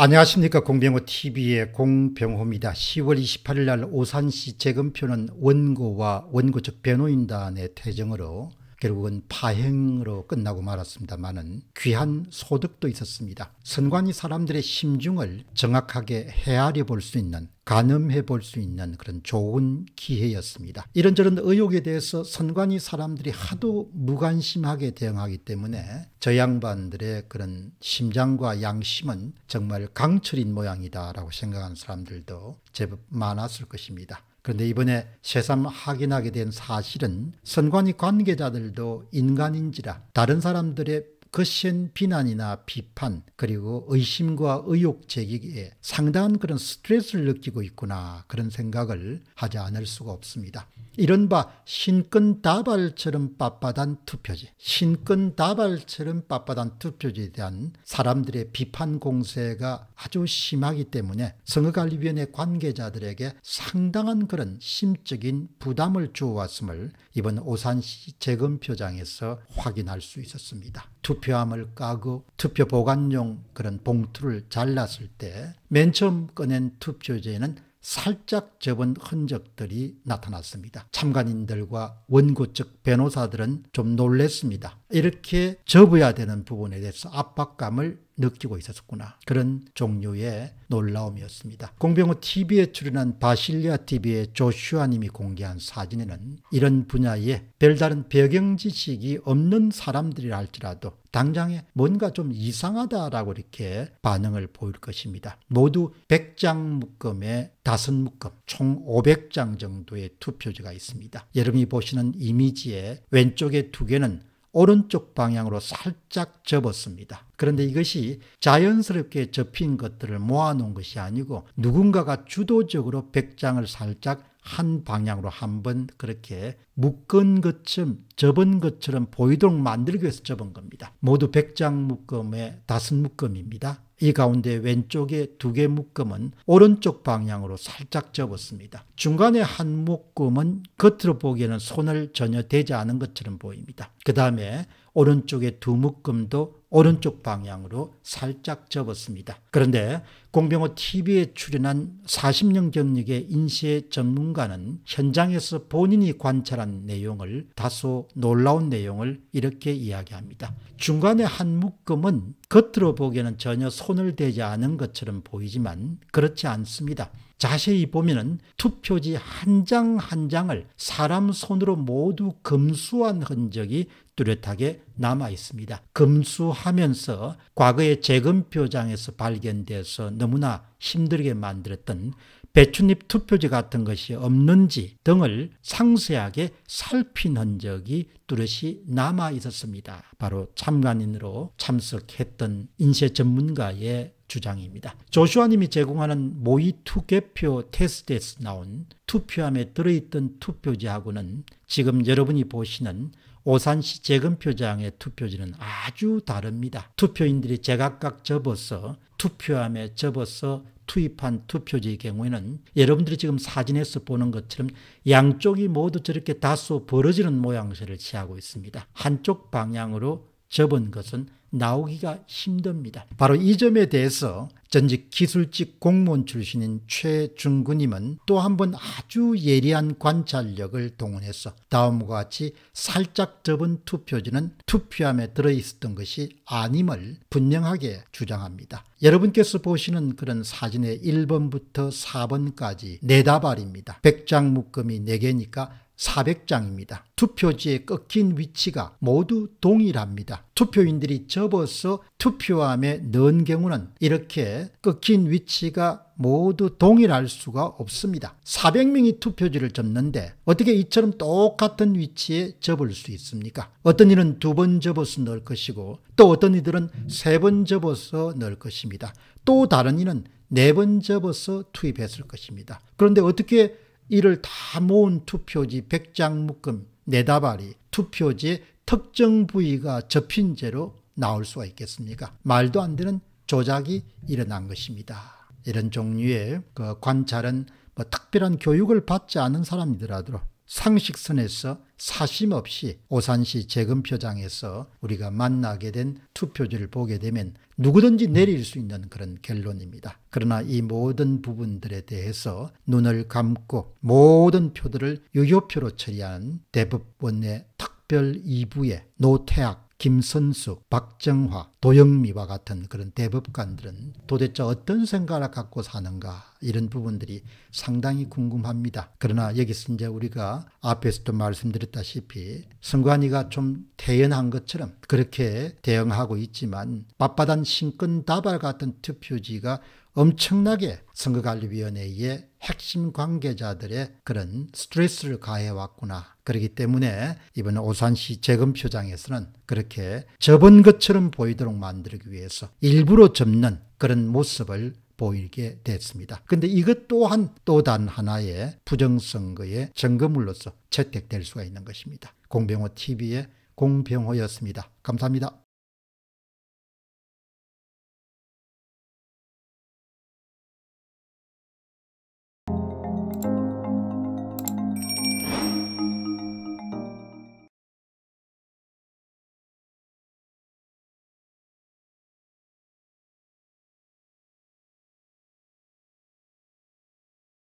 안녕하십니까 공병호 TV의 공병호입니다. 10월 28일 날 오산시 재검표는 원고와 원고 측 변호인단의 퇴정으로 결국은 파행으로 끝나고 말았습니다만은 귀한 소득도 있었습니다. 선관이 사람들의 심중을 정확하게 헤아려 볼 수 있는 가늠해 볼 수 있는 그런 좋은 기회였습니다. 이런저런 의혹에 대해서 선관위 사람들이 하도 무관심하게 대응하기 때문에 저 양반들의 그런 심장과 양심은 정말 강철인 모양이다라고 생각하는 사람들도 제법 많았을 것입니다. 그런데 이번에 새삼 확인하게 된 사실은 선관위 관계자들도 인간인지라 다른 사람들의 거센 비난이나 비판 그리고 의심과 의혹 제기에 상당한 그런 스트레스를 느끼고 있구나 그런 생각을 하지 않을 수가 없습니다. 이른바 신권다발처럼 빳빳한 투표지 신권다발처럼 빳빳한 투표지에 대한 사람들의 비판 공세가 아주 심하기 때문에 선거관리위원회 관계자들에게 상당한 그런 심적인 부담을 주어왔음을 이번 오산시 재검표장에서 확인할 수 있었습니다. 투표 투표함을 까고 투표 보관용 그런 봉투를 잘랐을 때 맨 처음 꺼낸 투표지에는 살짝 접은 흔적들이 나타났습니다. 참관인들과 원고 측 변호사들은 좀 놀랬습니다. 이렇게 접어야 되는 부분에 대해서 압박감을 느끼고 있었구나. 그런 종류의 놀라움이었습니다. 공병호 TV에 출연한 바실리아 TV의 조슈아님이 공개한 사진에는 이런 분야에 별다른 배경 지식이 없는 사람들이라 할지라도 당장에 뭔가 좀 이상하다라고 이렇게 반응을 보일 것입니다. 모두 100장 묶음에 5묶음 총 500장 정도의 투표지가 있습니다. 여러분이 보시는 이미지의 왼쪽에 두 개는 오른쪽 방향으로 살짝 접었습니다. 그런데 이것이 자연스럽게 접힌 것들을 모아놓은 것이 아니고 누군가가 주도적으로 백장을 살짝 한 방향으로 한번 그렇게 묶은 것처럼 접은 것처럼 보이도록 만들기 위해서 접은 겁니다. 모두 백장 묶음의 다섯 묶음입니다. 이 가운데 왼쪽에 두 개 묶음은 오른쪽 방향으로 살짝 접었습니다. 중간에 한 묶음은 겉으로 보기에는 손을 전혀 대지 않은 것처럼 보입니다. 그 다음에 오른쪽에 두 묶음도 오른쪽 방향으로 살짝 접었습니다. 그런데 공병호 TV에 출연한 40년 경력의 인쇄 전문가는 현장에서 본인이 관찰한 내용을 다소 놀라운 내용을 이렇게 이야기합니다. 중간에 한 묶음은 겉으로 보기에는 전혀 손을 대지 않은 것처럼 보이지만 그렇지 않습니다. 자세히 보면 투표지 한 장한 한 장을 사람 손으로 모두 금수한 흔적이 뚜렷하게 남아 있습니다. 금수 하면서 과거의 재검표장에서 발견돼서 너무나 힘들게 만들었던 배춧잎 투표지 같은 것이 없는지 등을 상세하게 살핀 흔적이 뚜렷이 남아 있었습니다. 바로 참관인으로 참석했던 인쇄 전문가의 주장입니다. 조슈아님이 제공하는 모의투개표 테스트에서 나온 투표함에 들어있던 투표지하고는 지금 여러분이 보시는 오산시 재검표장의 투표지는 아주 다릅니다. 투표인들이 제각각 접어서 투표함에 접어서 투입한 투표지의 경우에는 여러분들이 지금 사진에서 보는 것처럼 양쪽이 모두 저렇게 다소 벌어지는 모양새를 취하고 있습니다. 한쪽 방향으로 접은 것은 나오기가 힘듭니다. 바로 이 점에 대해서 전직 기술직 공무원 출신인 최중근님은 또 한 번 아주 예리한 관찰력을 동원해서 다음과 같이 살짝 접은 투표지는 투표함에 들어있었던 것이 아님을 분명하게 주장합니다. 여러분께서 보시는 그런 사진의 1번부터 4번까지 네다발입니다. 1장 묶음이 4개니까 400장입니다. 투표지에 꺾인 위치가 모두 동일합니다. 투표인들이 접어서 투표함에 넣은 경우는 이렇게 꺾인 위치가 모두 동일할 수가 없습니다. 400명이 투표지를 접는데 어떻게 이처럼 똑같은 위치에 접을 수 있습니까? 어떤 이는 두 번 접어서 넣을 것이고 또 어떤 이들은 세 번 접어서 넣을 것입니다. 또 다른 이는 네 번 접어서 투입했을 것입니다. 그런데 어떻게 이를 다 모은 투표지 100장 묶음 네다발이 투표지의 특정 부위가 접힌 죄로 나올 수가 있겠습니까? 말도 안 되는 조작이 일어난 것입니다. 이런 종류의 그 관찰은 뭐 특별한 교육을 받지 않은 사람이더라도 상식선에서 사심 없이 오산시 재검표장에서 우리가 만나게 된 투표지를 보게 되면 누구든지 내릴 수 있는 그런 결론입니다. 그러나 이 모든 부분들에 대해서 눈을 감고 모든 표들을 유효표로 처리한 대법원의 특별 2부의 노태학 김선수 박정화, 도영미와 같은 그런 대법관들은 도대체 어떤 생각을 갖고 사는가 이런 부분들이 상당히 궁금합니다. 그러나 여기서 이제 우리가 앞에서도 말씀드렸다시피 선관위가 좀 태연한 것처럼 그렇게 대응하고 있지만 맞바단 신권 다발 같은 투표지가 엄청나게 선거관리위원회의 핵심 관계자들의 그런 스트레스를 가해왔구나. 그렇기 때문에 이번 오산시 재검표장에서는 그렇게 이렇게 접은 것처럼 보이도록 만들기 위해서 일부러 접는 그런 모습을 보이게 됐습니다. 근데 이것 또한 또 단 하나의 부정선거의 증거물로서 채택될 수가 있는 것입니다. 공병호 TV의 공병호였습니다. 감사합니다.